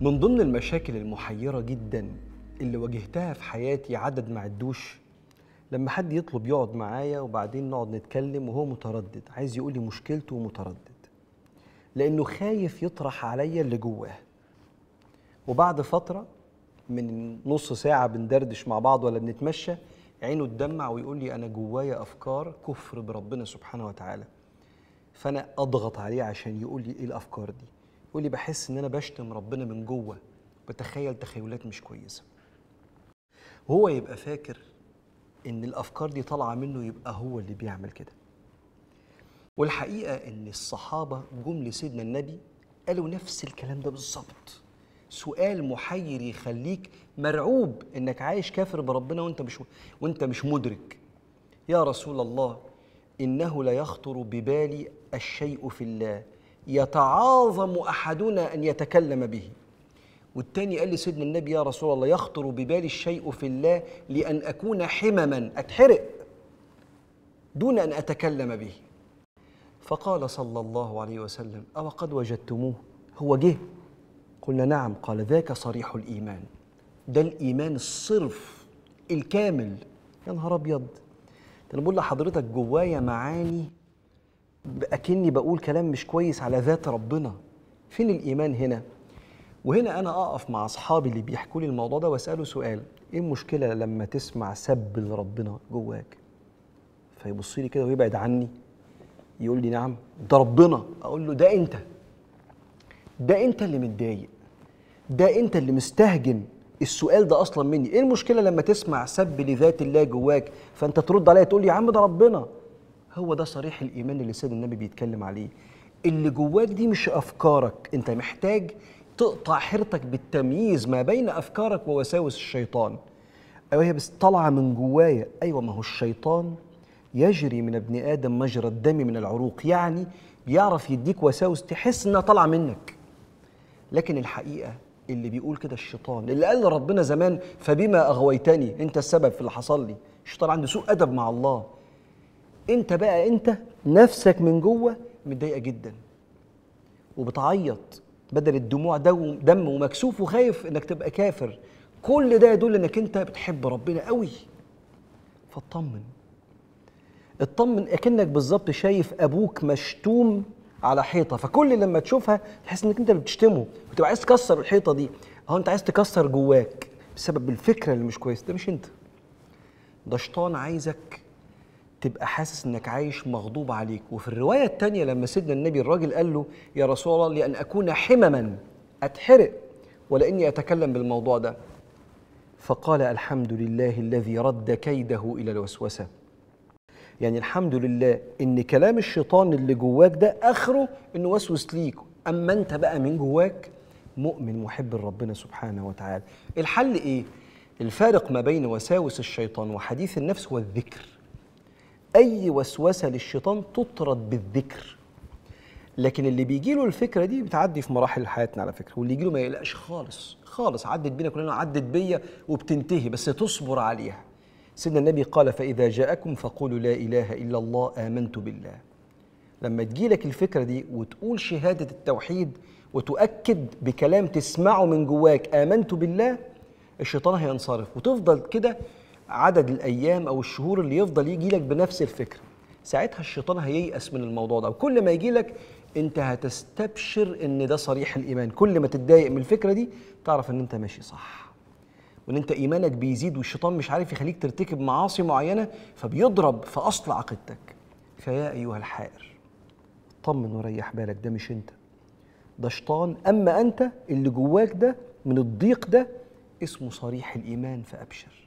من ضمن المشاكل المحيرة جدا اللي واجهتها في حياتي عدد ما عدوش لما حد يطلب يقعد معايا وبعدين نقعد نتكلم وهو متردد عايز يقول لي مشكلته ومتردد لأنه خايف يطرح عليا اللي جواه وبعد فترة من نص ساعة بندردش مع بعض ولا بنتمشى عينه تدمع ويقول لي أنا جوايا أفكار كفر بربنا سبحانه وتعالى فأنا أضغط عليه عشان يقول لي إيه الأفكار دي يقول لي بحس ان انا بشتم ربنا من جوه بتخيل تخيلات مش كويسه وهو يبقى فاكر ان الافكار دي طالعه منه يبقى هو اللي بيعمل كده والحقيقه ان الصحابه جم لسيدنا النبي قالوا نفس الكلام ده بالظبط سؤال محير يخليك مرعوب انك عايش كافر بربنا وانت مش وانت مش مدرك يا رسول الله انه لا يخطر ببالي الشيء في الله يتعاظم احدنا ان يتكلم به والتاني قال لي سيدنا النبي يا رسول الله يخطر ببالي الشيء في الله لان اكون حمما اتحرق دون ان اتكلم به فقال صلى الله عليه وسلم او قد وجدتموه هو جه قلنا نعم قال ذاك صريح الايمان ده الايمان الصرف الكامل يا نهار ابيض انا بقول لحضرتك جوايا معاني اكني بقول كلام مش كويس على ذات ربنا فين الايمان هنا وهنا انا اقف مع اصحابي اللي بيحكوا لي الموضوع ده واساله سؤال ايه المشكله لما تسمع سب لربنا جواك فيبص لي كده ويبعد عني يقول لي نعم ده ربنا اقول له ده انت ده انت اللي متضايق ده انت اللي مستهجن السؤال ده اصلا مني ايه المشكله لما تسمع سب لذات الله جواك فانت ترد عليا تقول لي يا عم ده ربنا هو ده صريح الايمان اللي سيدنا النبي بيتكلم عليه اللي جواك دي مش افكارك انت محتاج تقطع حيرتك بالتمييز ما بين افكارك ووساوس الشيطان ايوه هي بس طالعه من جوايا ايوه ما هو الشيطان يجري من ابن ادم مجرى الدم من العروق يعني بيعرف يديك وساوس تحس انها طالعه منك لكن الحقيقه اللي بيقول كده الشيطان اللي قال لربنا زمان فبما اغويتني انت السبب في اللي حصل لي الشيطان عنده سوء ادب مع الله انت بقى انت نفسك من جوه متضايقه جدا وبتعيط بدل الدموع دم ومكسوف وخايف انك تبقى كافر كل ده يدل انك انت بتحب ربنا قوي فاطمن اطمن اكنك بالظبط شايف ابوك مشتوم على حيطه فكل لما تشوفها تحس انك انت اللي بتشتمه وتبقى عايز تكسر الحيطه دي اهو انت عايز تكسر جواك بسبب الفكره اللي مش كويسه ده مش انت ده شيطان عايزك تبقى حاسس انك عايش مغضوب عليك وفي الروايه الثانيه لما سيدنا النبي الراجل قال له يا رسول الله لان اكون حمما اتحرق ولاني اتكلم بالموضوع ده فقال الحمد لله الذي رد كيده الى الوسوسه يعني الحمد لله ان كلام الشيطان اللي جواك ده اخره انه وسوس ليك اما انت بقى من جواك مؤمن محب لربنا سبحانه وتعالى الحل ايه الفارق ما بين وساوس الشيطان وحديث النفس هو الذكر اي وسوسه للشيطان تطرد بالذكر لكن اللي بيجي له الفكره دي بتعدي في مراحل حياتنا على فكره واللي يجي له ما يقلقش خالص خالص عدت بينا كلنا عدت بيا وبتنتهي بس تصبر عليها سيدنا النبي قال فاذا جاءكم فقولوا لا اله الا الله امنت بالله لما تجيلك الفكره دي وتقول شهاده التوحيد وتؤكد بكلام تسمعه من جواك امنت بالله الشيطان هينصرف وتفضل كده عدد الايام او الشهور اللي يفضل يجي لك بنفس الفكره ساعتها الشيطان هييأس من الموضوع ده وكل ما يجي لك انت هتستبشر ان ده صريح الايمان كل ما تتضايق من الفكره دي تعرف ان انت ماشي صح وان انت ايمانك بيزيد والشيطان مش عارف يخليك ترتكب معاصي معينه فبيضرب في اصل عقيدتك فيا ايها الحائر طمن وريح بالك ده مش انت ده شيطان اما انت اللي جواك ده من الضيق ده اسمه صريح الايمان فابشر